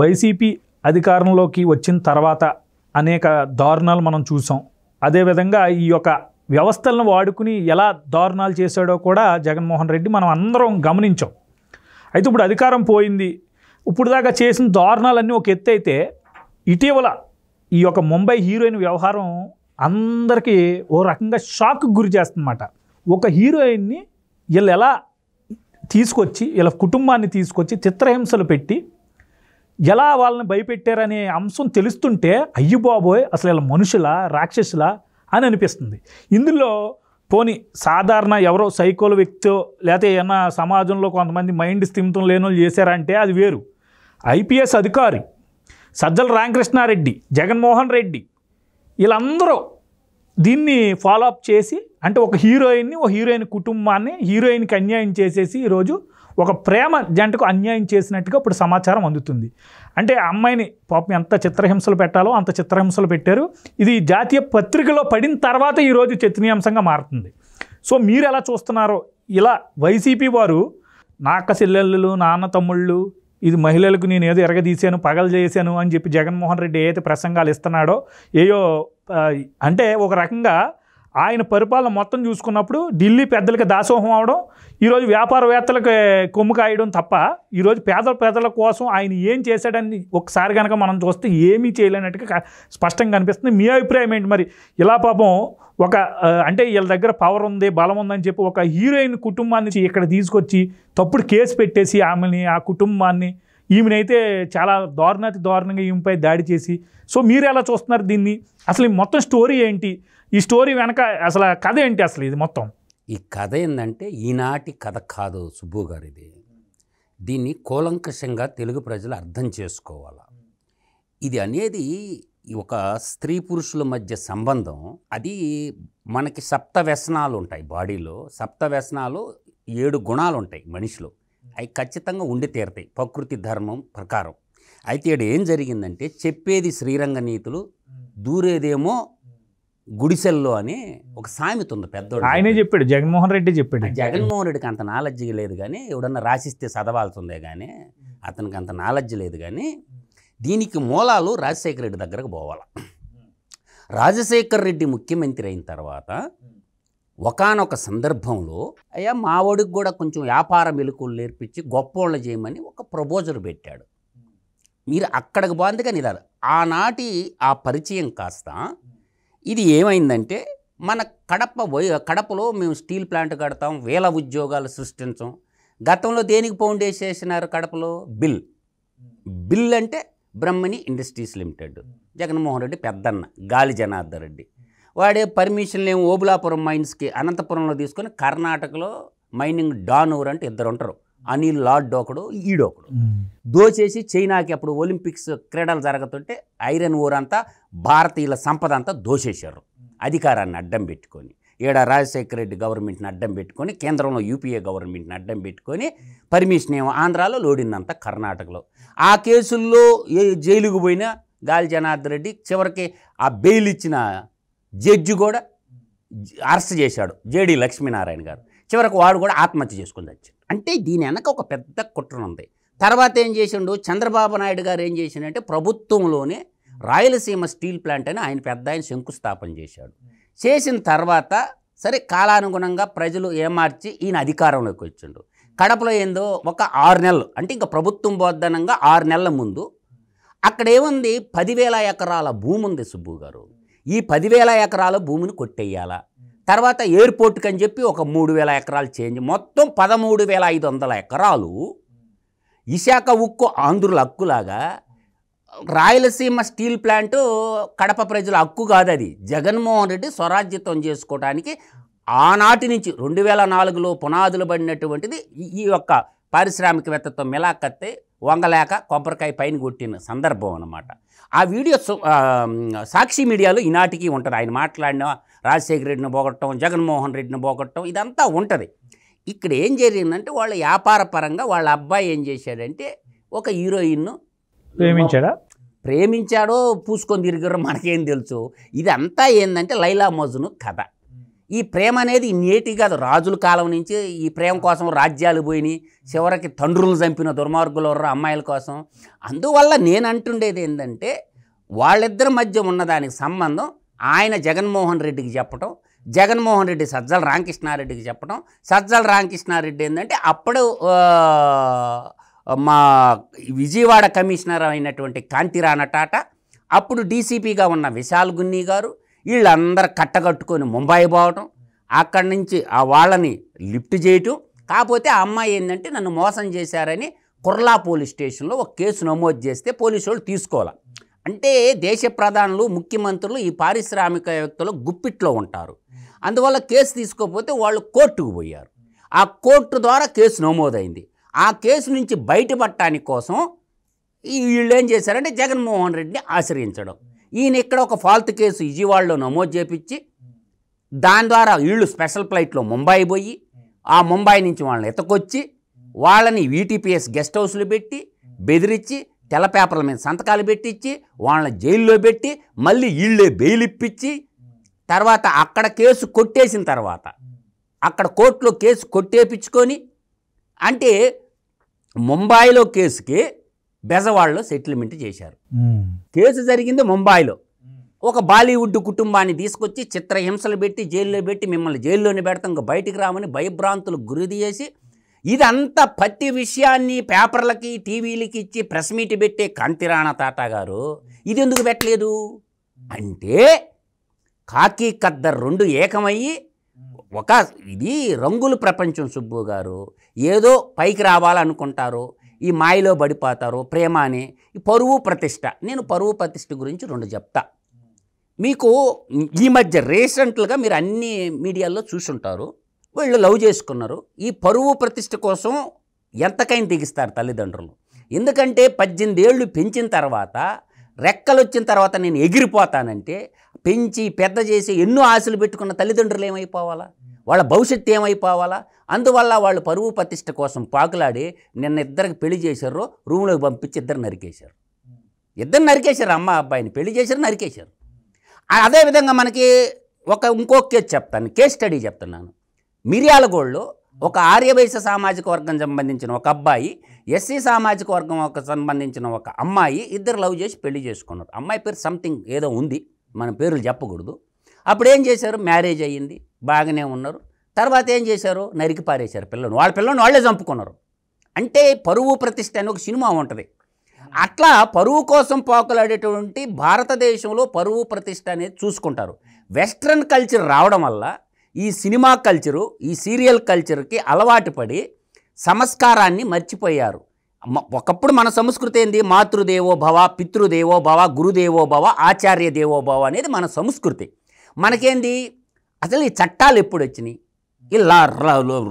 YCP అధికారంలోకి వచ్చిన తర్వాత అనేక దారుణాలు మనం చూసాం అదేవిధంగా ఈ యొక్క వ్యవస్థలను వాడుకుని ఎలా దారుణాలు చేశాడో కూడా జగన్మోహన్ రెడ్డి మనం అందరం గమనించాం అయితే ఇప్పుడు అధికారం పోయింది ఇప్పుడు దాకా చేసిన దారుణాలన్నీ ఒక ఎత్తు అయితే ఇటీవల ఈ యొక్క ముంబై హీరోయిన్ వ్యవహారం అందరికీ ఓ రకంగా షాక్ గురి చేస్తుందన్నమాట ఒక హీరోయిన్ని వీళ్ళు ఎలా తీసుకొచ్చి వీళ్ళ కుటుంబాన్ని తీసుకొచ్చి చిత్రహింసలు పెట్టి ఎలా వాళ్ళని భయపెట్టారనే అంశం తెలుస్తుంటే అయ్యి బాబోయ్ అసలు ఇలా మనుషుల రాక్షసులా అని అనిపిస్తుంది ఇందులో పోని సాధారణ ఎవరో సైకోల వ్యక్తితో లేకపోతే ఏమన్నా సమాజంలో కొంతమంది మైండ్ స్థిమితం లేని వాళ్ళు చేశారంటే అది వేరు ఐపీఎస్ అధికారి సజ్జల రామకృష్ణారెడ్డి జగన్మోహన్ రెడ్డి వీళ్ళందరూ దీన్ని ఫాలో అప్ చేసి అంటే ఒక హీరోయిన్ని ఒక హీరోయిన్ కుటుంబాన్ని హీరోయిన్కి అన్యాయం చేసేసి ఈరోజు ఒక ప్రేమ జంటకు అన్యాయం చేసినట్టుగా ఇప్పుడు సమాచారం అందుతుంది అంటే అమ్మాయిని పాపం ఎంత చిత్రహింసలు పెట్టాలో అంత చిత్రహింసలు పెట్టారు ఇది జాతీయ పత్రికలో పడిన తర్వాత ఈరోజు చర్చనీయాంశంగా మారుతుంది సో మీరు ఎలా చూస్తున్నారో ఇలా వైసీపీ వారు నా అక్క చెల్లెళ్ళు నాన్న తమ్ముళ్ళు ఇది మహిళలకు నేను ఏదో ఎరగదీశాను పగలు చేశాను అని చెప్పి జగన్మోహన్ రెడ్డి ఏదైతే ప్రసంగాలు ఇస్తున్నాడో ఏయో అంటే ఒక రకంగా ఆయన పరిపాలన మొత్తం చూసుకున్నప్పుడు ఢిల్లీ పెద్దలకి దాసోహం అవడం ఈరోజు వ్యాపారవేత్తలకి కొమ్ము కాయడం తప్ప ఈరోజు పేద పేదల కోసం ఆయన ఏం చేశాడని ఒకసారి కనుక మనం చూస్తే ఏమీ చేయలేనట్టుగా స్పష్టంగా కనిపిస్తుంది మీ అభిప్రాయం ఏంటి మరి ఇలా పాపం ఒక అంటే వీళ్ళ దగ్గర పవర్ ఉంది బలం ఉందని చెప్పి ఒక హీరోయిన్ కుటుంబాన్ని ఇక్కడ తీసుకొచ్చి తప్పుడు కేసు పెట్టేసి ఆమెని ఆ కుటుంబాన్ని ఈమెనైతే చాలా దారుణాతి దారుణంగా ఈమెపై దాడి చేసి సో మీరు ఎలా చూస్తున్నారు దీన్ని అసలు మొత్తం స్టోరీ ఏంటి ఈ స్టోరీ వెనక అసలు కథ ఏంటి అసలు ఇది మొత్తం ఈ కథ ఏంటంటే ఈనాటి కథ కాదు సుబ్బు గారు ఇది దీన్ని కూలంకషంగా తెలుగు ప్రజలు అర్థం చేసుకోవాలి ఇది అనేది ఒక స్త్రీ పురుషుల మధ్య సంబంధం అది మనకి సప్త వ్యసనాలు ఉంటాయి బాడీలో సప్త వ్యసనాలు ఏడు గుణాలు ఉంటాయి మనిషిలో అవి ఖచ్చితంగా ఉండి తీరతాయి ప్రకృతి ధర్మం ప్రకారం అయితే ఏం జరిగిందంటే చెప్పేది శ్రీరంగ నీతులు దూరేదేమో గుడిసెల్లో అని ఒక సామెత ఉంది పెద్దోడు ఆయనే చెప్పాడు జగన్మోహన్ రెడ్డి చెప్పాడు జగన్మోహన్ రెడ్డికి అంత నాలెడ్జ్ లేదు కానీ ఎవడన్నా రాసిస్తే చదవాల్సిందే కానీ అతనికి అంత నాలెడ్జ్ లేదు కానీ దీనికి మూలాలు రాజశేఖర రెడ్డి దగ్గరకు పోవాలి రాజశేఖర రెడ్డి ముఖ్యమంత్రి అయిన తర్వాత ఒకనొక సందర్భంలో అయ్యా మావోడికి కూడా కొంచెం వ్యాపార మెలకులు నేర్పించి గొప్పోళ్ళు చేయమని ఒక ప్రపోజల్ పెట్టాడు మీరు అక్కడికి బాగుంది కానీ ఆనాటి ఆ పరిచయం కాస్త ఇది ఏమైందంటే మన కడప కడపలో మేము స్టీల్ ప్లాంట్ కడతాం వేల ఉద్యోగాలు సృష్టించం గతంలో దేనికి ఫౌండేషన్ చేసినారు కడపలో బిల్ బిల్ అంటే బ్రహ్మణి ఇండస్ట్రీస్ లిమిటెడ్ జగన్మోహన్ రెడ్డి పెద్దన్న గాలి జనార్దన్ రెడ్డి వాడే పర్మిషన్లు ఏమో ఓబులాపురం మైన్స్కి అనంతపురంలో తీసుకొని కర్ణాటకలో మైనింగ్ డాన్ ఓవర్ అంటే ఇద్దరు ఉంటారు అనిల్ లార్డ్ ఒకడు ఈడోకడు దోచేసి చైనాకి అప్పుడు ఒలింపిక్స్ క్రీడలు జరుగుతుంటే ఐరన్ ఓర్ అంతా భారతీయుల సంపద అంతా దోచేశారు అధికారాన్ని అడ్డం పెట్టుకొని ఈడ రాజశేఖర రెడ్డి గవర్నమెంట్ని అడ్డం పెట్టుకొని కేంద్రంలో యూపీఏ గవర్నమెంట్ని అడ్డం పెట్టుకొని పర్మిషన్ ఏమో ఆంధ్రాలో లోడిందంత కర్ణాటకలో ఆ కేసుల్లో ఏ జైలుకు పోయిన గాలి జనార్దన్ రెడ్డి చివరికి ఆ బెయిల్ ఇచ్చిన జడ్జి కూడా అరెస్ట్ చేశాడు జేడి లక్ష్మీనారాయణ గారు చివరకు వాడు కూడా ఆత్మహత్య చేసుకుని వచ్చాడు అంటే దీని వెనక ఒక పెద్ద కుట్ర ఉంది తర్వాత ఏం చేసిండు చంద్రబాబు నాయుడు గారు ఏం చేసిండంటే ప్రభుత్వంలోనే రాయలసీమ స్టీల్ ప్లాంట్ అని ఆయన పెద్ద ఆయన శంకుస్థాపన చేశాడు చేసిన తర్వాత సరే కాలానుగుణంగా ప్రజలు ఏమార్చి ఈయన అధికారంలోకి వచ్చిండు కడపలో ఏందో ఒక ఆరు నెలలు అంటే ఇంకా ప్రభుత్వం బోధనంగా ఆరు నెలల ముందు అక్కడ ఏముంది పదివేల ఎకరాల భూమి ఉంది సుబ్బు గారు ఈ పదివేల ఎకరాల భూమిని కొట్టేయాలా తర్వాత ఎయిర్పోర్ట్కి అని చెప్పి ఒక మూడు వేల ఎకరాలు చేంజ్ మొత్తం పదమూడు వేల ఐదు వందల ఎకరాలు విశాఖ ఉక్కు ఆంధ్రుల హక్కులాగా రాయలసీమ స్టీల్ ప్లాంటు కడప ప్రజల హక్కు కాదు అది జగన్మోహన్ రెడ్డి స్వరాజ్యత్వం చేసుకోవడానికి ఆనాటి నుంచి రెండు వేల నాలుగులో పునాదులు పడినటువంటిది ఈ యొక్క పారిశ్రామికవేత్తతో మిలాకత్తే వంగలేక కొబ్బరికాయ పైన కొట్టిన సందర్భం అనమాట ఆ వీడియో సాక్షి మీడియాలో ఈనాటికి ఉంటుంది ఆయన మాట్లాడిన రాజశేఖర రెడ్డిని పోగొట్టడం జగన్మోహన్ రెడ్డిని పోగొట్టడం ఇదంతా ఉంటుంది ఇక్కడ ఏం జరిగిందంటే వాళ్ళ వ్యాపార పరంగా వాళ్ళ అబ్బాయి ఏం చేశాడంటే ఒక హీరోయిన్ను ప్రేమించాడా ప్రేమించాడో పూసుకొని తిరిగారో మనకేం తెలుసు ఇదంతా ఏంటంటే లైలా మజును కథ ఈ ప్రేమ అనేది నేటి కాదు రాజుల కాలం నుంచి ఈ ప్రేమ కోసం రాజ్యాలు పోయినాయి చివరికి తండ్రులు చంపిన దుర్మార్గులు అమ్మాయిల కోసం అందువల్ల నేను అంటుండేది ఏంటంటే వాళ్ళిద్దరి మధ్య ఉన్నదానికి సంబంధం ఆయన జగన్మోహన్ రెడ్డికి చెప్పటం జగన్మోహన్ రెడ్డి సజ్జల రామకృష్ణారెడ్డికి చెప్పడం సజ్జల రామకృష్ణారెడ్డి ఏంటంటే అప్పుడు మా విజయవాడ కమిషనర్ అయినటువంటి కాంతిరాణ టాటా అప్పుడు డీసీపీగా ఉన్న విశాల్ గున్నీ గారు వీళ్ళందరూ కట్టగట్టుకొని ముంబాయి పోవటం అక్కడి నుంచి ఆ వాళ్ళని లిఫ్ట్ చేయటం కాకపోతే ఆ అమ్మాయి ఏంటంటే నన్ను మోసం చేశారని కుర్లా పోలీస్ స్టేషన్లో ఒక కేసు నమోదు చేస్తే పోలీసు వాళ్ళు తీసుకోవాలి అంటే దేశ ప్రధానులు ముఖ్యమంత్రులు ఈ పారిశ్రామికవేత్తలు గుప్పిట్లో ఉంటారు అందువల్ల కేసు తీసుకోకపోతే వాళ్ళు కోర్టుకు పోయారు ఆ కోర్టు ద్వారా కేసు నమోదైంది ఆ కేసు నుంచి బయటపడటానికి కోసం వీళ్ళు ఏం చేశారంటే జగన్మోహన్ రెడ్డిని ఆశ్రయించడం ఈయన ఇక్కడ ఒక ఫాల్ట్ కేసు విజయవాడలో నమోదు చేపించి దాని ద్వారా వీళ్ళు స్పెషల్ ఫ్లైట్లో ముంబై పోయి ఆ ముంబై నుంచి వాళ్ళని ఎతకొచ్చి వాళ్ళని వీటీపీఎస్ గెస్ట్ హౌస్లు పెట్టి బెదిరించి తెల్ల పేపర్ల మీద సంతకాలు పెట్టించి వాళ్ళని జైల్లో పెట్టి మళ్ళీ వీళ్ళే బెయిల్ ఇప్పించి తర్వాత అక్కడ కేసు కొట్టేసిన తర్వాత అక్కడ కోర్టులో కేసు కొట్టేపించుకొని అంటే ముంబాయిలో కేసుకి బెజవాడలో సెటిల్మెంట్ చేశారు కేసు జరిగింది ముంబాయిలో ఒక బాలీవుడ్ కుటుంబాన్ని తీసుకొచ్చి చిత్రహింసలు పెట్టి జైల్లో పెట్టి మిమ్మల్ని జైల్లోనే పెడతాం ఇంకా బయటికి రామని భయభ్రాంతులకు గురిదీసి చేసి ఇదంతా ప్రతి విషయాన్ని పేపర్లకి టీవీలకి ఇచ్చి ప్రెస్ మీట్ పెట్టే కాంతిరాణ తాటా గారు ఇది ఎందుకు పెట్టలేదు అంటే కాకి కద్దర్ రెండు ఏకమయ్యి ఒక ఇది రంగుల ప్రపంచం సుబ్బు గారు ఏదో పైకి రావాలనుకుంటారు ఈ మాయలో పడిపోతారు ప్రేమ అని పరువు ప్రతిష్ట నేను పరువు ప్రతిష్ట గురించి రెండు చెప్తా మీకు ఈ మధ్య రీసెంట్లుగా మీరు అన్ని మీడియాల్లో చూసుంటారు వీళ్ళు లవ్ చేసుకున్నారు ఈ పరువు ప్రతిష్ట కోసం ఎంతకైనా దిగిస్తారు తల్లిదండ్రులు ఎందుకంటే పద్దెనిమిది ఏళ్ళు పెంచిన తర్వాత రెక్కలు వచ్చిన తర్వాత నేను ఎగిరిపోతానంటే పెంచి పెద్ద చేసి ఎన్నో ఆశలు పెట్టుకున్న తల్లిదండ్రులు ఏమైపోవాలా వాళ్ళ భవిష్యత్తు ఏమైపోవాలా అందువల్ల వాళ్ళు పరువు ప్రతిష్ట కోసం పాకులాడి నిన్న ఇద్దరికి పెళ్లి చేశారు రూమ్లోకి పంపించి ఇద్దరు నరికేశారు ఇద్దరు నరికేశారు అమ్మ అబ్బాయిని పెళ్లి చేశారు నరికేశారు అదేవిధంగా మనకి ఒక ఇంకో కేసు చెప్తాను కేస్ స్టడీ చెప్తున్నాను మిర్యాలగోళ్ళు ఒక ఆర్యవైశ్య సామాజిక వర్గం సంబంధించిన ఒక అబ్బాయి ఎస్సీ సామాజిక వర్గం ఒక సంబంధించిన ఒక అమ్మాయి ఇద్దరు లవ్ చేసి పెళ్లి చేసుకున్నారు అమ్మాయి పేరు సంథింగ్ ఏదో ఉంది మన పేర్లు చెప్పకూడదు అప్పుడు ఏం చేశారు మ్యారేజ్ అయ్యింది బాగానే ఉన్నారు తర్వాత ఏం చేశారు నరికి పారేశారు పిల్లలు వాళ్ళ పిల్లల్ని వాళ్ళే చంపుకున్నారు అంటే పరువు ప్రతిష్ట అని ఒక సినిమా ఉంటుంది అట్లా పరువు కోసం పోకలాడేటువంటి భారతదేశంలో పరువు ప్రతిష్ట అనేది చూసుకుంటారు వెస్ట్రన్ కల్చర్ రావడం వల్ల ఈ సినిమా కల్చరు ఈ సీరియల్ కల్చర్కి అలవాటు పడి సంస్కారాన్ని మర్చిపోయారు ఒకప్పుడు మన సంస్కృతి ఏంది మాతృదేవో భవ పితృదేవో భవ గురుదేవో భవ ఆచార్య దేవో భవ అనేది మన సంస్కృతి మనకేంది అసలు ఈ చట్టాలు ఎప్పుడు వచ్చినాయి ఇలా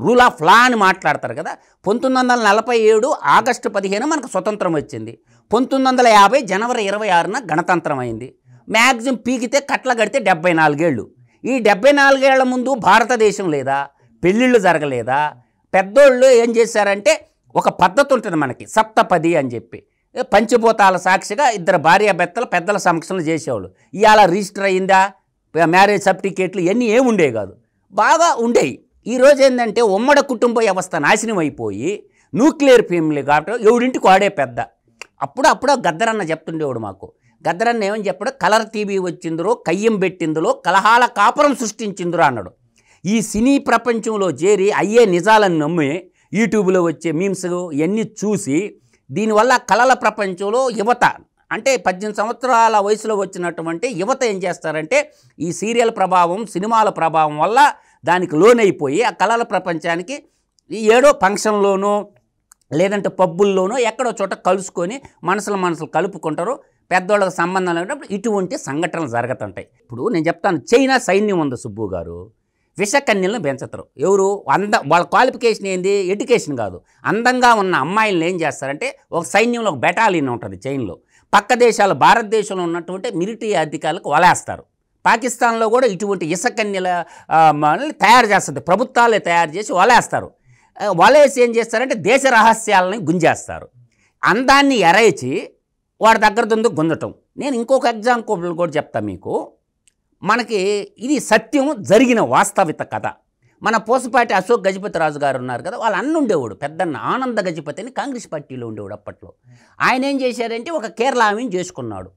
రూల్ ఆఫ్ లా అని మాట్లాడతారు కదా పంతొమ్మిది వందల నలభై ఏడు ఆగస్టు పదిహేను మనకు స్వతంత్రం వచ్చింది పంతొమ్మిది వందల యాభై జనవరి ఇరవై ఆరున గణతంత్రం అయింది మ్యాక్సిమం పీకితే కట్ల కడితే డెబ్బై నాలుగేళ్ళు ఈ డెబ్బై నాలుగేళ్ల ముందు భారతదేశం లేదా పెళ్ళిళ్ళు జరగలేదా పెద్దోళ్ళు ఏం చేశారంటే ఒక పద్ధతి ఉంటుంది మనకి సప్తపది అని చెప్పి పంచభూతాల సాక్షిగా ఇద్దరు భార్యాభర్తలు పెద్దల సమక్షంలో చేసేవాళ్ళు ఇవాళ రిజిస్టర్ అయిందా మ్యారేజ్ సర్టిఫికేట్లు ఇవన్నీ ఏమి ఉండే కాదు బాగా ఉండేవి ఈరోజు ఏంటంటే ఉమ్మడ కుటుంబ వ్యవస్థ నాశనం అయిపోయి న్యూక్లియర్ ఫ్యామిలీ కాబట్టి ఎవడింటికి వాడే పెద్ద అప్పుడు అప్పుడు గద్దరన్న చెప్తుండేవాడు మాకు గద్దరన్న ఏమని చెప్పాడు కలర్ టీవీ వచ్చిందిరో కయ్యం పెట్టిందిలో కలహాల కాపురం సృష్టించిందిరో అన్నాడు ఈ సినీ ప్రపంచంలో చేరి అయ్యే నిజాలను నమ్మి యూట్యూబ్లో వచ్చే మీమ్స్ ఇవన్నీ చూసి దీనివల్ల కళల ప్రపంచంలో యువత అంటే పద్దెనిమిది సంవత్సరాల వయసులో వచ్చినటువంటి యువత ఏం చేస్తారంటే ఈ సీరియల్ ప్రభావం సినిమాల ప్రభావం వల్ల దానికి లోనైపోయి ఆ కళల ప్రపంచానికి ఏడో ఫంక్షన్లోనూ లేదంటే పబ్బుల్లోనూ ఎక్కడో చోట కలుసుకొని మనసులు మనసులు కలుపుకుంటారు పెద్దోళ్ళకి సంబంధం లేనప్పుడు ఇటువంటి సంఘటనలు జరుగుతుంటాయి ఇప్పుడు నేను చెప్తాను చైనా సైన్యం ఉంది సుబ్బు గారు విషకన్యలను పెంచుతారు ఎవరు అంద వాళ్ళ క్వాలిఫికేషన్ ఏంది ఎడ్యుకేషన్ కాదు అందంగా ఉన్న అమ్మాయిలను ఏం చేస్తారంటే ఒక సైన్యంలో ఒక బెటాలియన్ ఉంటుంది చైన్లో పక్క దేశాలు భారతదేశంలో ఉన్నటువంటి మిలిటరీ అధికారులకు వలేస్తారు పాకిస్తాన్లో కూడా ఇటువంటి ఇసకన్యల తయారు చేస్తుంది ప్రభుత్వాలే తయారు చేసి వలేస్తారు వలేసి ఏం చేస్తారంటే దేశ రహస్యాలని గుంజేస్తారు అందాన్ని ఎరయిచి వాడి దగ్గర దుందు గుంజటం నేను ఇంకొక ఎగ్జాంపుల్ కూడా చెప్తాను మీకు మనకి ఇది సత్యం జరిగిన వాస్తవిత కథ మన పోసపాటి అశోక్ గజపతి రాజు గారు ఉన్నారు కదా వాళ్ళు అన్న ఉండేవాడు పెద్దన్న ఆనంద గజపతి అని కాంగ్రెస్ పార్టీలో ఉండేవాడు అప్పట్లో ఆయన ఏం చేశారంటే ఒక కేరళ ఆమెను చేసుకున్నాడు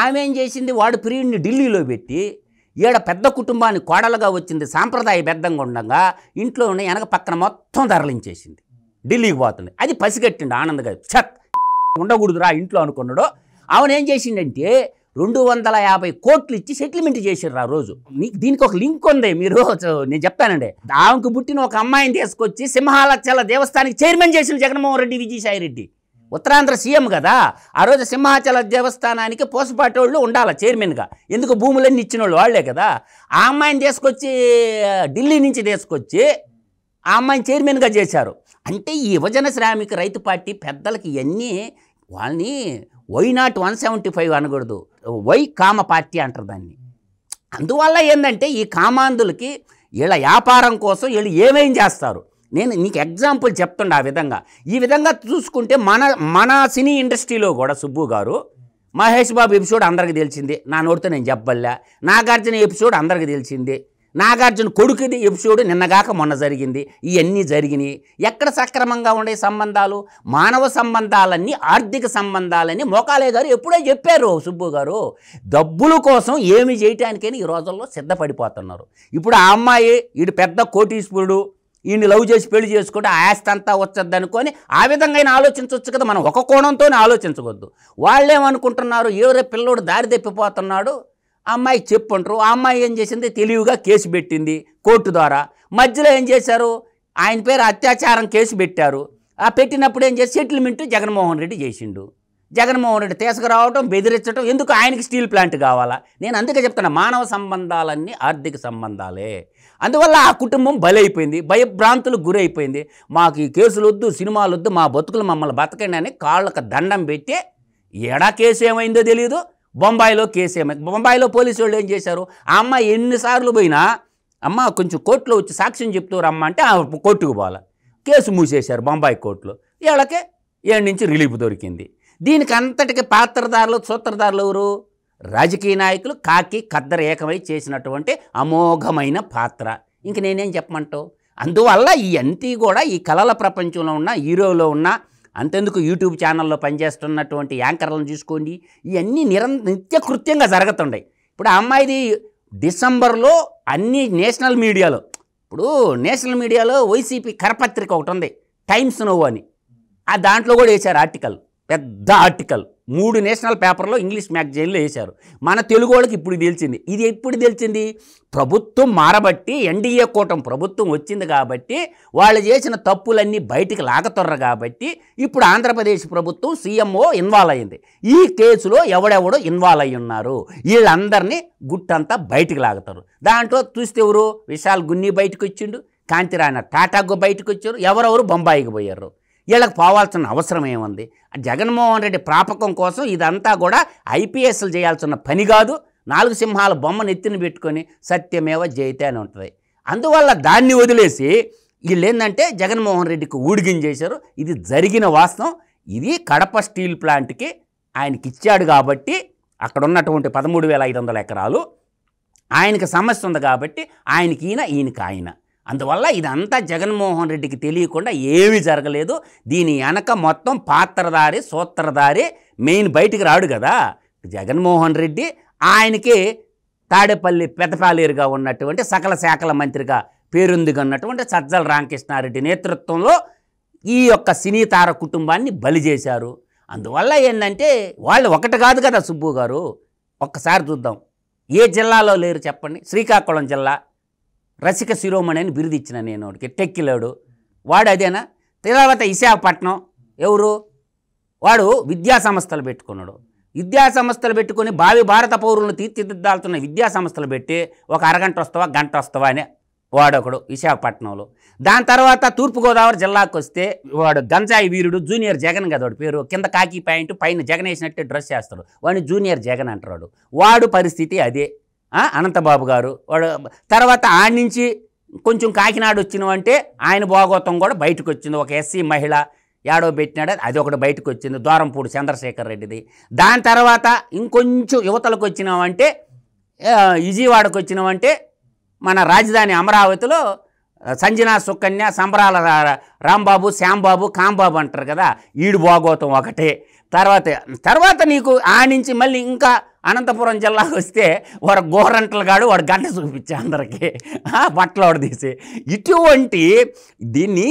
ఆమె ఏం చేసింది వాడు ప్రియుడిని ఢిల్లీలో పెట్టి ఈడ పెద్ద కుటుంబానికి కోడలుగా వచ్చింది సాంప్రదాయ సాంప్రదాయబద్ధంగా ఉండగా ఇంట్లో ఉన్న వెనక పక్కన మొత్తం తరలించేసింది ఢిల్లీకి పోతుంది అది పసిగట్టిండు ఆనంద్ గారు చక్ ఉండకూడదురా ఇంట్లో అనుకున్నాడు ఆమెను ఏం చేసిండంటే రెండు వందల యాభై కోట్లు ఇచ్చి సెటిల్మెంట్ చేసారు ఆ రోజు నీకు దీనికి ఒక లింక్ ఉంది మీరు నేను చెప్తానండి ఆమెకు పుట్టిన ఒక అమ్మాయిని తీసుకొచ్చి సింహాలచ్చల దేవస్థానికి చైర్మన్ చేసిన జగన్మోహన్ రెడ్డి విజయసాయి రెడ్డి ఉత్తరాంధ్ర సీఎం కదా ఆ రోజు సింహాచల దేవస్థానానికి పోసపాటి వాళ్ళు ఉండాలి చైర్మన్గా ఎందుకు భూములన్నీ ఇచ్చిన వాళ్ళు వాళ్లే కదా ఆ అమ్మాయిని తీసుకొచ్చి ఢిల్లీ నుంచి తీసుకొచ్చి ఆ అమ్మాయిని చైర్మన్గా చేశారు అంటే ఈ యువజన శ్రామిక రైతు పార్టీ పెద్దలకి ఇవన్నీ వాళ్ళని why not one seventy five అనకూడదు వై కామ పార్టీ అంటారు దాన్ని అందువల్ల ఏంటంటే ఈ కామాంధులకి వీళ్ళ వ్యాపారం కోసం వీళ్ళు ఏమేం చేస్తారు నేను నీకు ఎగ్జాంపుల్ చెప్తుండే ఆ విధంగా ఈ విధంగా చూసుకుంటే మన మన సినీ ఇండస్ట్రీలో కూడా సుబ్బు గారు మహేష్ బాబు ఎపిసోడ్ అందరికీ తెలిసింది నా నోటితో నేను చెప్పబల్లా నాగార్జున ఎపిసోడ్ అందరికీ తెలిసింది నాగార్జున కొడుకుది ఎపిసోడ్ నిన్నగాక మొన్న జరిగింది ఇవన్నీ జరిగినాయి ఎక్కడ సక్రమంగా ఉండే సంబంధాలు మానవ సంబంధాలన్నీ ఆర్థిక సంబంధాలని మోకాలే గారు ఎప్పుడో చెప్పారు సుబ్బు గారు డబ్బుల కోసం ఏమి చేయటానికైనా ఈ రోజుల్లో సిద్ధపడిపోతున్నారు ఇప్పుడు ఆ అమ్మాయి ఇటు పెద్ద కోటీశ్వరుడు ఈయన్ని లవ్ చేసి పెళ్లి చేసుకుంటే ఆస్తి అంతా వచ్చద్దు అనుకొని ఆ విధంగా ఆలోచించవచ్చు కదా మనం ఒక కోణంతో ఆలోచించవద్దు వాళ్ళేమనుకుంటున్నారు ఎవరే పిల్లోడు దారి తెప్పిపోతున్నాడు అమ్మాయి చెప్పుంటారు ఆ అమ్మాయి ఏం చేసింది తెలివిగా కేసు పెట్టింది కోర్టు ద్వారా మధ్యలో ఏం చేశారు ఆయన పేరు అత్యాచారం కేసు పెట్టారు ఆ పెట్టినప్పుడు ఏం చేసి సెటిల్మెంట్ జగన్మోహన్ రెడ్డి చేసిండు జగన్మోహన్ రెడ్డి తీసుకురావటం బెదిరించడం ఎందుకు ఆయనకి స్టీల్ ప్లాంట్ కావాలా నేను అందుకే చెప్తున్నా మానవ సంబంధాలన్నీ ఆర్థిక సంబంధాలే అందువల్ల ఆ కుటుంబం బలైపోయింది భయభ్రాంతులకు గురైపోయింది మాకు ఈ కేసులు వద్దు సినిమాలు వద్దు మా బతుకులు మమ్మల్ని బతకండి అని కాళ్ళకు దండం పెట్టి ఎడా కేసు ఏమైందో తెలియదు బొంబాయిలో కేసు ఏమైంది బొంబాయిలో పోలీసు వాళ్ళు ఏం చేశారు ఆ అమ్మాయి ఎన్నిసార్లు పోయినా అమ్మ కొంచెం కోర్టులో వచ్చి సాక్ష్యం చెప్తూ రమ్మ అంటే ఆ కోర్టుకు పోవాలి కేసు మూసేశారు బొంబాయి కోర్టులో వీళ్ళకే ఏడు నుంచి రిలీఫ్ దొరికింది దీనికి అంతటికి పాత్రదారులు సూత్రధారులు ఎవరు రాజకీయ నాయకులు కాకి కద్దర ఏకమై చేసినటువంటి అమోఘమైన పాత్ర ఇంక నేనేం చెప్పమంటావు అందువల్ల ఈ అంతి కూడా ఈ కళల ప్రపంచంలో ఉన్న హీరోలో ఉన్న అంతెందుకు యూట్యూబ్ ఛానల్లో పనిచేస్తున్నటువంటి యాంకర్లను చూసుకోండి ఇవన్నీ నిరం నిత్యకృత్యంగా జరుగుతుండే ఇప్పుడు ఆ అమ్మాయిది డిసెంబర్లో అన్ని నేషనల్ మీడియాలో ఇప్పుడు నేషనల్ మీడియాలో వైసీపీ కరపత్రిక ఒకటి ఉంది టైమ్స్ నోవు అని ఆ దాంట్లో కూడా వేశారు ఆర్టికల్ పెద్ద ఆర్టికల్ మూడు నేషనల్ పేపర్లో ఇంగ్లీష్ మ్యాగజైన్లో వేశారు మన తెలుగు వాళ్ళకి ఇప్పుడు తెలిసింది ఇది ఎప్పుడు తెలిసింది ప్రభుత్వం మారబట్టి ఎన్డీఏ కూటం ప్రభుత్వం వచ్చింది కాబట్టి వాళ్ళు చేసిన తప్పులన్నీ బయటికి లాగతొర్ర కాబట్టి ఇప్పుడు ఆంధ్రప్రదేశ్ ప్రభుత్వం సీఎంఓ ఇన్వాల్వ్ అయింది ఈ కేసులో ఎవడెవడో ఇన్వాల్వ్ అయి ఉన్నారు వీళ్ళందరినీ గుట్టంతా బయటికి లాగుతారు దాంట్లో చూస్తే ఎవరు విశాల్ గున్ని బయటకు వచ్చిండు కాంతిరాయన టాటాకు బయటకు వచ్చారు ఎవరెవరు బొంబాయికి పోయారు వీళ్ళకి పోవాల్సిన అవసరం ఏముంది జగన్మోహన్ రెడ్డి ప్రాపకం కోసం ఇదంతా కూడా ఐపీఎస్లు చేయాల్సిన పని కాదు నాలుగు సింహాల బొమ్మను ఎత్తిన పెట్టుకొని సత్యమేవ జయితే అని ఉంటుంది అందువల్ల దాన్ని వదిలేసి వీళ్ళు ఏంటంటే జగన్మోహన్ రెడ్డికి ఊడిగిం చేశారు ఇది జరిగిన వాస్తవం ఇది కడప స్టీల్ ప్లాంట్కి ఆయనకి ఇచ్చాడు కాబట్టి అక్కడ ఉన్నటువంటి పదమూడు వేల ఐదు వందల ఎకరాలు ఆయనకి సమస్య ఉంది కాబట్టి ఆయనకి ఈయన ఈయనకి ఆయన అందువల్ల ఇదంతా జగన్మోహన్ రెడ్డికి తెలియకుండా ఏమీ జరగలేదు దీని వెనక మొత్తం పాత్రధారి సూత్రధారి మెయిన్ బయటికి రాడు కదా జగన్మోహన్ రెడ్డి ఆయనకి తాడేపల్లి పెదపాలేరుగా ఉన్నటువంటి సకల శాఖల మంత్రిగా పేరుందిగన్నటువంటి సజ్జల రామకృష్ణారెడ్డి నేతృత్వంలో ఈ యొక్క సినీ తార కుటుంబాన్ని బలి చేశారు అందువల్ల ఏంటంటే వాళ్ళు ఒకటి కాదు కదా సుబ్బు గారు ఒక్కసారి చూద్దాం ఏ జిల్లాలో లేరు చెప్పండి శ్రీకాకుళం జిల్లా రసిక శిరోమణి అని బిరుది ఇచ్చిన నేను వాడికి టెక్కిలాడు వాడు అదేనా తర్వాత విశాఖపట్నం ఎవరు వాడు విద్యా సంస్థలు పెట్టుకున్నాడు విద్యా సంస్థలు పెట్టుకుని భావి భారత పౌరులను తీర్చిదిద్దాల్తున్న విద్యా సంస్థలు పెట్టి ఒక అరగంట వస్తావా గంట వస్తావా అని వాడొకడు విశాఖపట్నంలో దాని తర్వాత తూర్పుగోదావరి జిల్లాకు వస్తే వాడు గంజాయి వీరుడు జూనియర్ జగన్ కదా వాడు పేరు కింద కాకి ప్యాంటు పైన జగన్ వేసినట్టే డ్రెస్ చేస్తాడు వాడిని జూనియర్ జగన్ అంటాడు వాడు పరిస్థితి అదే అనంతబాబు గారు వాడు తర్వాత ఆడి నుంచి కొంచెం కాకినాడ వచ్చినవంటే ఆయన భాగోతం కూడా బయటకు వచ్చింది ఒక ఎస్సీ మహిళ ఏడో పెట్టినాడు అది ఒకటి బయటకు వచ్చింది దూరంపూడి చంద్రశేఖర్ రెడ్డిది దాని తర్వాత ఇంకొంచెం యువతలకు వచ్చినామంటే విజయవాడకు వచ్చినామంటే మన రాజధాని అమరావతిలో సంజనా సుకన్య సంబరాల రాంబాబు శ్యాంబాబు కాంబాబు అంటారు కదా ఈడు భాగోతం ఒకటే తర్వాత తర్వాత నీకు ఆ నుంచి మళ్ళీ ఇంకా అనంతపురం జిల్లాకు వస్తే వాడు గోరంటలు కాడు వాడు గంట చూపించే అందరికీ బట్టలు తీసి ఇటువంటి దీన్ని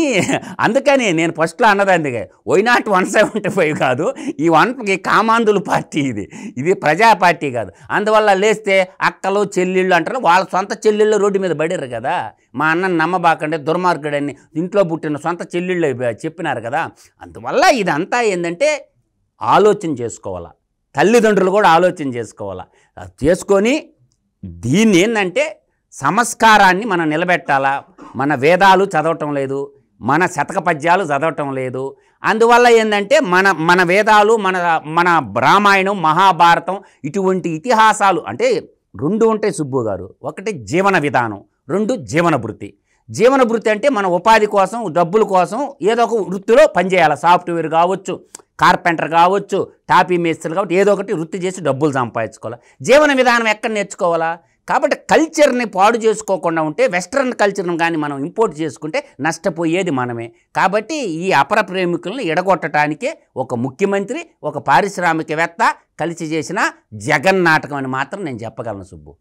అందుకని నేను ఫస్ట్లో అన్నది అందుకే why not one seventy five కాదు ఈ వన్ కామాంధులు పార్టీ ఇది ఇది ప్రజా పార్టీ కాదు అందువల్ల లేస్తే అక్కలు చెల్లెళ్ళు అంటారు వాళ్ళ సొంత చెల్లెళ్ళు రోడ్డు మీద పడారు కదా మా అన్నని నమ్మబాకండి దుర్మార్గుడని ఇంట్లో పుట్టిన సొంత చెల్లెళ్ళు చెప్పినారు కదా అందువల్ల ఇదంతా ఏంటంటే ఆలోచన చేసుకోవాలా తల్లిదండ్రులు కూడా ఆలోచన చేసుకోవాలా చేసుకొని దీన్ని ఏంటంటే సంస్కారాన్ని మనం నిలబెట్టాలా మన వేదాలు చదవటం లేదు మన శతక పద్యాలు చదవటం లేదు అందువల్ల ఏంటంటే మన మన వేదాలు మన మన రామాయణం మహాభారతం ఇటువంటి ఇతిహాసాలు అంటే రెండు ఉంటాయి సుబ్బు గారు ఒకటి జీవన విధానం రెండు జీవన వృత్తి జీవన వృత్తి అంటే మన ఉపాధి కోసం డబ్బుల కోసం ఏదో ఒక వృత్తిలో పనిచేయాలి సాఫ్ట్వేర్ కావచ్చు కార్పెంటర్ కావచ్చు టాపీ మేస్త్రులు కాబట్టి ఏదో ఒకటి వృత్తి చేసి డబ్బులు సంపాదించుకోవాలి జీవన విధానం ఎక్కడ నేర్చుకోవాలా కాబట్టి కల్చర్ని పాడు చేసుకోకుండా ఉంటే వెస్ట్రన్ కల్చర్ని కానీ మనం ఇంపోర్ట్ చేసుకుంటే నష్టపోయేది మనమే కాబట్టి ఈ అపర ప్రేమికులను ఎడగొట్టడానికే ఒక ముఖ్యమంత్రి ఒక పారిశ్రామికవేత్త కలిసి చేసిన జగన్ నాటకం అని మాత్రం నేను చెప్పగలను సుబ్బు